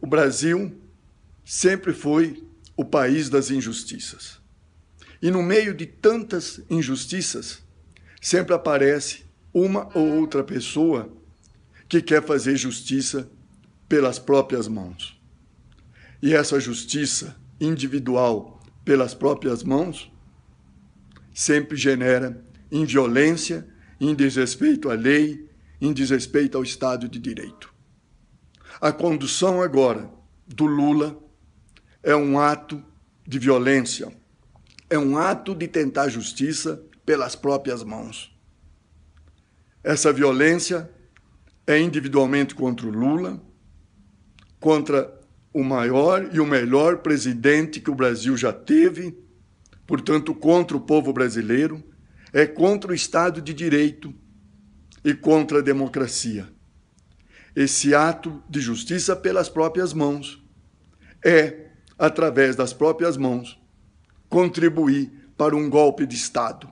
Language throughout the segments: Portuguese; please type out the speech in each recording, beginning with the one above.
o Brasil sempre foi o país das injustiças. E no meio de tantas injustiças, sempre aparece uma ou outra pessoa que quer fazer justiça pelas próprias mãos. E essa justiça individual pelas próprias mãos sempre genera em violência, em desrespeito à lei, em desrespeito ao Estado de Direito. A condução agora do Lula é um ato de violência, é um ato de tentar justiça pelas próprias mãos. Essa violência é individualmente contra o Lula, contra o maior e o melhor presidente que o Brasil já teve, portanto, contra o povo brasileiro, é contra o Estado de Direito e contra a democracia esse ato de justiça pelas próprias mãos. É, através das próprias mãos, contribuir para um golpe de Estado,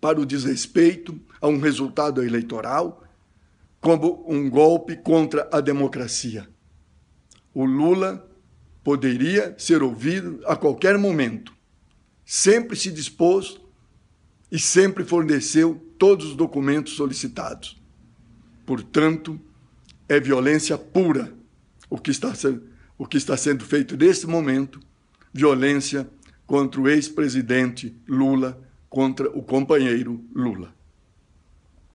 para o desrespeito a um resultado eleitoral, como um golpe contra a democracia. O Lula poderia ser ouvido a qualquer momento. Sempre se dispôs e sempre forneceu todos os documentos solicitados. Portanto, é violência pura o que está sendo, o que está sendo feito neste momento violência contra o ex-presidente Lula, contra o companheiro Lula.